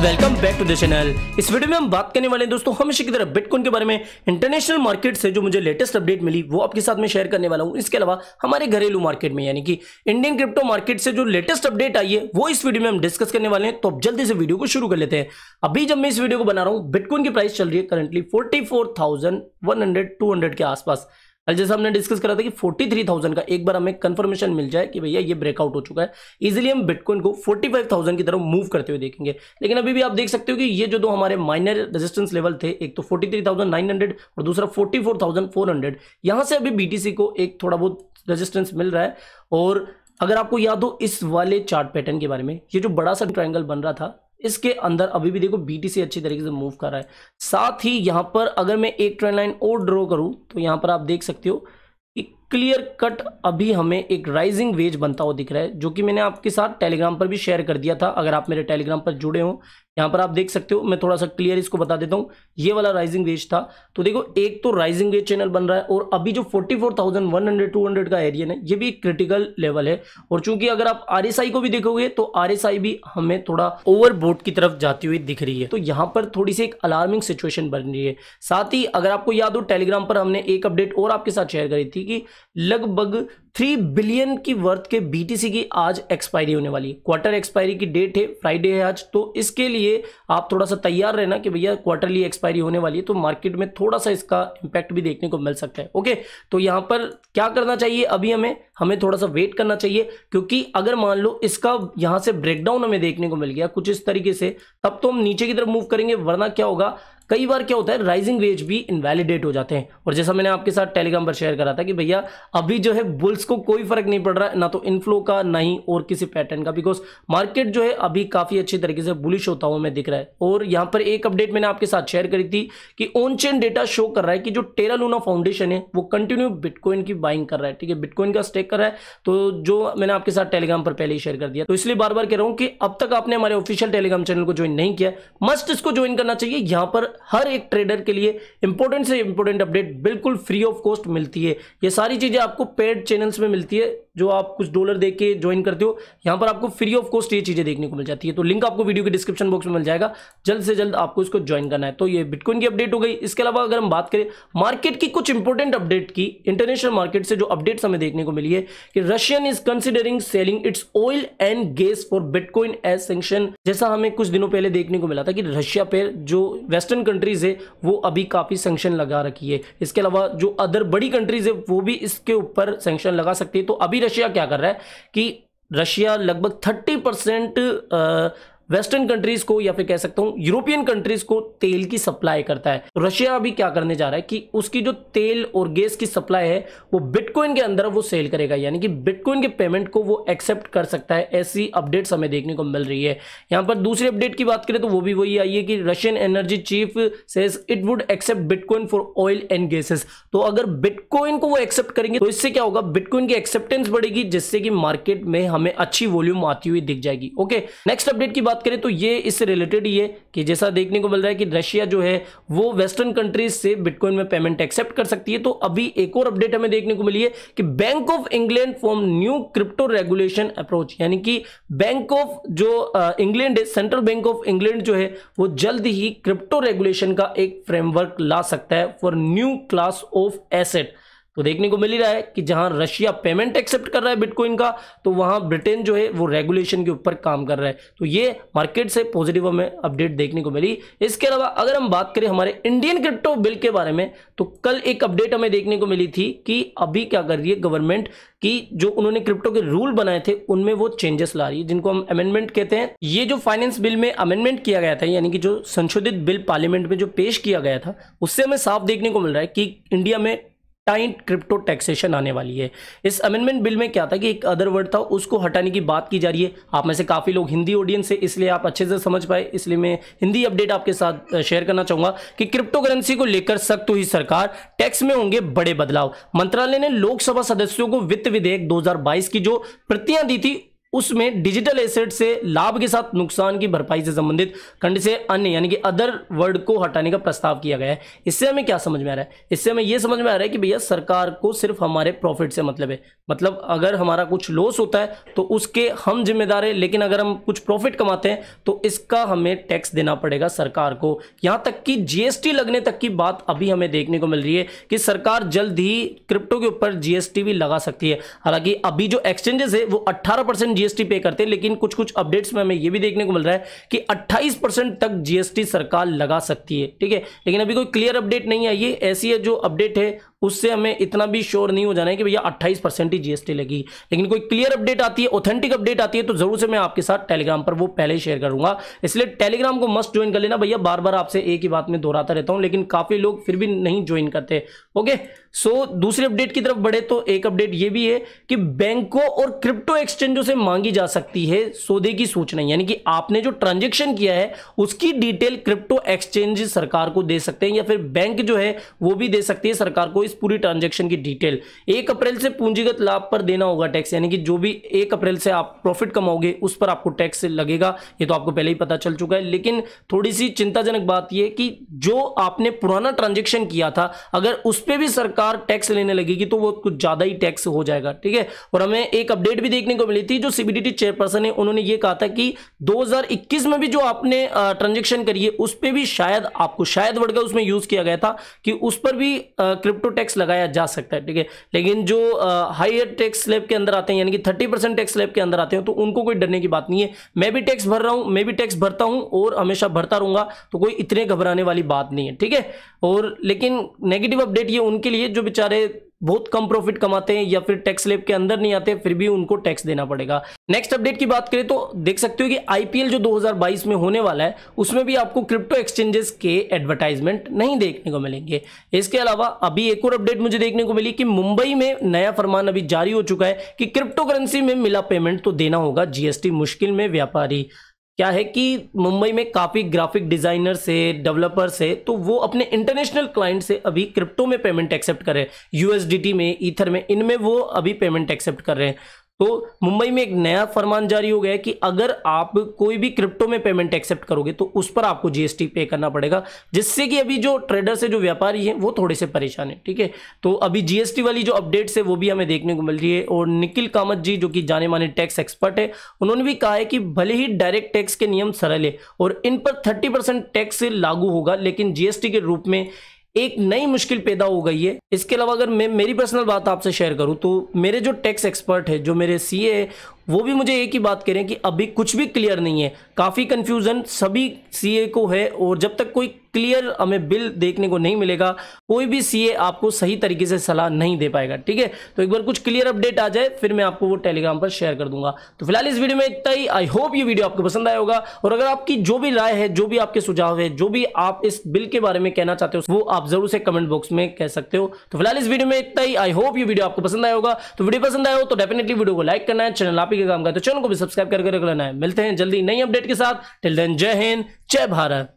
welcome back to the channel इस video में हम बात करने वाले हैं दोस्तों हमेशा की तरह बिटकॉइन के बारे में इंटरनेशनल मार्केट से जो मुझे लेटेस्ट अपडेट मिली वो आपके साथ में शेयर करने वाला हूं इसके अलावा हमारे घरेलू मार्केट में यानी कि इंडियन क्रिप्टो मार्केट से जो लेटेस्ट अपडेट आई है वो इस वीडियो में हम डिस्कस करने वाले हैं तो आप जल्दी से वीडियो को शुरू कर लेते हैं अभी जब मैं इस वीडियो को बना रहा हूँ बिटकॉइन की प्राइस चल रही है करंटली फोर्टी फोर के आसपास कल जैसा हमने डिस्कस करा था कि 43,000 का एक बार हमें कंफर्मेशन मिल जाए कि भैया ये ब्रेकआउट हो चुका है इजिली हम बिटकॉइन को 45,000 की तरफ मूव करते हुए देखेंगे लेकिन अभी भी आप देख सकते हो कि ये जो दो हमारे माइनर रेजिस्टेंस लेवल थे एक तो 43,900 और दूसरा 44,400 फोर यहां से अभी बी को एक थोड़ा बहुत रजिस्टेंस मिल रहा है और अगर आपको याद हो इस वाले चार्ट पैटर्न के बारे में ये जो बड़ा सा ट्राइंगल बन रहा था इसके अंदर अभी भी देखो बी अच्छी तरीके से मूव कर रहा है साथ ही यहाँ पर अगर मैं एक ट्रेंड लाइन और ड्रॉ करूँ तो यहाँ पर आप देख सकते हो कि क्लियर कट अभी हमें एक राइजिंग वेज बनता हुआ दिख रहा है जो कि मैंने आपके साथ टेलीग्राम पर भी शेयर कर दिया था अगर आप मेरे टेलीग्राम पर जुड़े हो यहाँ पर आप देख सकते हो मैं थोड़ा सा क्लियर इसको बता देता हूँ ये वाला राइजिंग वेज था तो देखो एक तो राइजिंग वेज चैनल बन रहा है और अभी जो 44,100 200 का एरिया है ये भी क्रिटिकल लेवल है और चूंकि अगर आप आर को भी देखोगे तो आर भी हमें थोड़ा ओवर की तरफ जाती हुई दिख रही है तो यहाँ पर थोड़ी सी एक अलार्मिंग सिचुएशन बन रही है साथ ही अगर आपको याद हो टेलीग्राम पर हमने एक अपडेट और आपके साथ शेयर करी थी कि लगभग थ्री बिलियन की वर्थ के बीटीसी की आज एक्सपायरी होने वाली है क्वार्टर एक्सपायरी की डेट है फ्राइडे है आज तो इसके लिए आप थोड़ा सा तैयार रहना कि भैया क्वार्टरली एक्सपायरी होने वाली है तो मार्केट में थोड़ा सा इसका इंपैक्ट भी देखने को मिल सकता है ओके तो यहां पर क्या करना चाहिए अभी हमें हमें थोड़ा सा वेट करना चाहिए क्योंकि अगर मान लो इसका यहां से ब्रेकडाउन हमें देखने को मिल गया कुछ इस तरीके से तब तो हम नीचे की तरफ मूव करेंगे वरना क्या होगा कई बार क्या होता है राइजिंग वेज भी इनवैलिडेट हो जाते हैं और जैसा मैंने आपके साथ टेलीग्राम पर शेयर करा था कि भैया अभी जो है बुल्स को कोई फर्क नहीं पड़ रहा है ना तो इनफ्लो का ना ही और किसी पैटर्न का बिकॉज मार्केट जो है अभी काफ़ी अच्छी तरीके से बुलिश होता हुआ हमें दिख रहा है और यहां पर एक अपडेट मैंने आपके साथ शेयर करी थी कि ऑन चेन डेटा शो कर रहा है कि जो टेरा लूना फाउंडेशन है वो कंटिन्यू बिटकॉइन की बाइंग कर रहा है ठीक है बिटकॉइन का स्टेक कर रहा है तो जो मैंने आपके साथ टेलीग्राम पर पहले ही शेयर कर दिया तो इसलिए बार बार कह रहा हूं कि अब तक आपने हमारे ऑफिशियल टेलीग्राम चैनल को ज्वाइन नहीं किया मस्ट इसको ज्वाइन करना चाहिए यहां पर हर एक ट्रेडर के लिए इंपॉर्टेंट से इंपॉर्टेंट अपडेट बिल्कुल फ्री ऑफ कॉस्ट मिलती है ये सारी चीज़ें आपको पेड चैनल्स में मिलती है जो आप कुछ डॉलर दे के ज्वाइन करते हो यहाँ पर आपको फ्री ऑफ कॉस्ट ये चीज़ें देखने को मिल जाती है तो लिंक आपको वीडियो के डिस्क्रिप्शन बॉक्स में मिल जाएगा जल्द से जल्द आपको इसको ज्वाइन करना है तो ये बिटकॉइन की अपडेट हो गई इसके अलावा अगर हम बात करें मार्केट की कुछ इंपॉर्टेंट अपडेट की इंटरनेशनल मार्केट से जो अपडेट्स हमें देखने को मिली है कि Russian is considering selling its oil and gas for bitcoin as sanction जैसा हमें कुछ दिनों पहले देखने को मिला था कि रशिया पर जो वेस्टर्न कंट्रीज है वो अभी काफ़ी सेंक्शन लगा रखी है इसके अलावा जो अदर बड़ी कंट्रीज है वो भी इसके ऊपर सेंक्शन लगा सकती है तो अभी अभी रशिया क्या कर रहा है कि रशिया लगभग थर्टी परसेंट वेस्टर्न कंट्रीज को या फिर कह सकता हूँ यूरोपियन कंट्रीज को तेल की सप्लाई करता है तो रशिया अभी क्या करने जा रहा है कि उसकी जो तेल और गैस की सप्लाई है वो बिटकॉइन के अंदर वो सेल करेगा यानी कि बिटकॉइन के पेमेंट को वो एक्सेप्ट कर सकता है ऐसी अपडेट हमें देखने को मिल रही है यहाँ पर दूसरी अपडेट की बात करें तो वो भी वही आई है कि Russian energy chief says it would accept bitcoin for oil and gases तो अगर बिटकॉइन को वो एक्सेप्ट करेंगे तो इससे क्या होगा बिटकॉइन की एक्सेप्टेंस बढ़ेगी जिससे कि मार्केट में हमें अच्छी वॉल्यूम आती हुई दिख जाएगी ओके नेक्स्ट अपडेट की बात बात करें तो ये इससे रिलेटेड ही है कि जैसा देखने को मिल रहा है कि रशिया जो है वो वेस्टर्न कंट्रीज से बिटकॉइन में पेमेंट एक्सेप्ट कर सकती है तो अभी एक और अपडेट हमें देखने को मिली है कि bank of England form new crypto regulation approach यानी कि बैंक ऑफ जो इंग्लैंड है सेंट्रल बैंक ऑफ इंग्लैंड जो है वो जल्द ही क्रिप्टो रेगुलेशन का एक फ्रेमवर्क ला सकता है for new class of asset तो देखने को मिल ही रहा है कि जहां रशिया पेमेंट एक्सेप्ट कर रहा है बिटकॉइन का तो वहां ब्रिटेन जो है वो रेगुलेशन के ऊपर काम कर रहा है तो ये मार्केट से पॉजिटिव हमें अपडेट देखने को मिली इसके अलावा अगर हम बात करें हमारे इंडियन क्रिप्टो बिल के बारे में तो कल एक अपडेट हमें देखने को मिली थी कि अभी क्या कर रही है गवर्नमेंट की जो उन्होंने क्रिप्टो के रूल बनाए थे उनमें वो चेंजेस ला रही है जिनको हम अमेंडमेंट कहते हैं ये जो फाइनेंस बिल में अमेंडमेंट किया गया था यानी कि जो संशोधित बिल पार्लियामेंट में जो पेश किया गया था उससे हमें साफ देखने को मिल रहा है कि इंडिया में टाइट क्रिप्टो टैक्सेशन आने वाली है इस अमेंडमेंट बिल में क्या था कि एक अदर वर्ड था उसको हटाने की बात की जा रही है आप में से काफ़ी लोग हिंदी ऑडियंस है इसलिए आप अच्छे से समझ पाए इसलिए मैं हिंदी अपडेट आपके साथ शेयर करना चाहूँगा कि क्रिप्टो करेंसी को लेकर सख्त हुई सरकार टैक्स में होंगे बड़े बदलाव मंत्रालय ने लोकसभा सदस्यों को वित्त विधेयक दो की जो प्रतियां दी थी उसमें डिजिटल एसेट से लाभ के साथ नुकसान की भरपाई से संबंधित खंड से अन्य यानी कि अदर वर्ड को हटाने का प्रस्ताव किया गया है इससे हमें क्या समझ में आ रहा है इससे हमें यह समझ में आ रहा है कि भैया सरकार को सिर्फ हमारे प्रॉफिट से मतलब है मतलब अगर हमारा कुछ लॉस होता है तो उसके हम जिम्मेदार हैं लेकिन अगर हम कुछ प्रॉफिट कमाते हैं तो इसका हमें टैक्स देना पड़ेगा सरकार को यहाँ तक कि जीएसटी लगने तक की बात अभी हमें देखने को मिल रही है कि सरकार जल्द ही क्रिप्टो के ऊपर जीएसटी भी लगा सकती है हालांकि अभी जो एक्सचेंजेस है वो अट्ठारह जीएसटी पे करते हैं लेकिन कुछ कुछ अपडेट्स में हमें यह भी देखने को मिल रहा है कि 28 परसेंट तक जीएसटी सरकार लगा सकती है ठीक है लेकिन अभी कोई क्लियर अपडेट नहीं आई है ऐसी जो अपडेट है उससे हमें इतना भी श्योर नहीं हो जाना है कि भैया 28 परसेंट ही जीएसटी लगी लेकिन कोई क्लियर अपडेट आती है ऑथेंटिक अपडेट आती है तो जरूर से मैं आपके साथ टेलीग्राम पर वो पहले शेयर करूंगा इसलिए टेलीग्राम को मस्ट ज्वाइन कर लेना भैया बार बार आपसे एक ही बात में दोहराता रहता हूं लेकिन काफ़ी लोग फिर भी नहीं ज्वाइन करते ओके सो so, दूसरी अपडेट की तरफ बढ़े तो एक अपडेट ये भी है कि बैंकों और क्रिप्टो एक्सचेंजों से मांगी जा सकती है सौदे की सूचना यानी कि आपने जो ट्रांजेक्शन किया है उसकी डिटेल क्रिप्टो एक्सचेंज सरकार को दे सकते हैं या फिर बैंक जो है वो भी दे सकती है सरकार को इस पूरी ट्रांजेक्शन की डिटेल एक अप्रैल से पूंजीगत लाभ पर देना होगा टैक्स यानी कि जो भी एक अप्रैल से आप प्रॉफिट कमाओगे उस पर आपको टैक्स लगेगा ये तो आपको पहले ही पता चल चुका है लेकिन थोड़ी सी चिंताजनक बात यह कि जो आपने पुराना ट्रांजेक्शन किया था अगर उस पर भी सरकार टैक्स लेने लगेगी तो वो कुछ ज्यादा ही टैक्स हो जाएगा ठीक है और हमें एक अपडेट भी देखने को मिली थी जो सीबीडीटी चेयरपर्सन है उन्होंने ये कहा था कि 2021 में भी जो आपने ट्रांजेक्शन करिए उस पर भी शायद आपको शायद वर्ड का उसमें यूज किया गया था कि उस पर भी क्रिप्टो टैक्स लगाया जा सकता है ठीक है लेकिन जो हाइयर टैक्स स्लैब के अंदर आते हैं यानी कि थर्टी परसेंट टैक्स स्लैब के अंदर आते हैं तो उनको कोई डरने की बात नहीं है मैं भी टैक्स भर रहा हूं मैं भी टैक्स भरता हूं और हमेशा भरता रहूंगा तो कोई इतने घबराने वाली बात नहीं है ठीक है और लेकिन नेगेटिव अपडेट ये उनके लिए जो बेचारे बहुत कम प्रॉफिट कमाते हैं या फिर टैक्स लेप के अंदर नहीं आते फिर भी उनको टैक्स देना पड़ेगा नेक्स्ट अपडेट की बात करें तो देख सकते हो कि आईपीएल जो 2022 में होने वाला है उसमें भी आपको क्रिप्टो एक्सचेंजेस के एडवर्टाइजमेंट नहीं देखने को मिलेंगे इसके अलावा अभी एक और अपडेट मुझे देखने को मिली कि मुंबई में नया फरमान अभी जारी हो चुका है कि क्रिप्टो करेंसी में मिला पेमेंट तो देना होगा जीएसटी मुश्किल में व्यापारी क्या है कि मुंबई में काफ़ी ग्राफिक डिज़ाइनर से डेवलपर से तो वो अपने इंटरनेशनल क्लाइंट से अभी क्रिप्टो में पेमेंट एक्सेप्ट कर रहे हैं यूएसडीटी में ईथर में इनमें वो अभी पेमेंट एक्सेप्ट कर रहे हैं तो मुंबई में एक नया फरमान जारी हो गया है कि अगर आप कोई भी क्रिप्टो में पेमेंट एक्सेप्ट करोगे तो उस पर आपको जीएसटी पे करना पड़ेगा जिससे कि अभी जो ट्रेडर है जो व्यापारी हैं वो थोड़े से परेशान है ठीक है तो अभी जीएसटी वाली जो अपडेट्स है वो भी हमें देखने को मिल रही है और निखिल कामत जी जो कि जाने माने टैक्स एक्सपर्ट है उन्होंने भी कहा है कि भले ही डायरेक्ट टैक्स के नियम सरल है और इन पर थर्टी टैक्स लागू होगा लेकिन जीएसटी के रूप में एक नई मुश्किल पैदा हो गई है इसके अलावा अगर मैं मेरी पर्सनल बात आपसे शेयर करूं तो मेरे जो टैक्स एक्सपर्ट है जो मेरे सी वो भी मुझे एक ही बात करें कि अभी कुछ भी क्लियर नहीं है काफ़ी कंफ्यूजन सभी सीए को है और जब तक कोई क्लियर हमें बिल देखने को नहीं मिलेगा कोई भी सीए आपको सही तरीके से सलाह नहीं दे पाएगा ठीक है तो एक बार कुछ क्लियर अपडेट आ जाए फिर मैं आपको वो टेलीग्राम पर शेयर कर दूंगा तो फिलहाल इस वीडियो में इतना ही आई होप ये वीडियो आपको पसंद आया होगा और अगर आपकी जो भी राय है जो भी आपके सुझाव है जो भी आप इस बिल के बारे में कहना चाहते हो वो आप जरूर से कमेंट बॉक्स में कह सकते हो तो फिलहाल इस वीडियो में इतना ही आई होप ये वीडियो आपको पसंद आया होगा तो वीडियो पसंद आया हो तो डेफिनेटली वीडियो को लाइक करना है चैनल आप आप ही के काम का तो चैनल को भी सब्सक्राइब करके रख लेना है मिलते हैं जल्दी नई अपडेट के साथ टिल देन जय हिंद जय भारत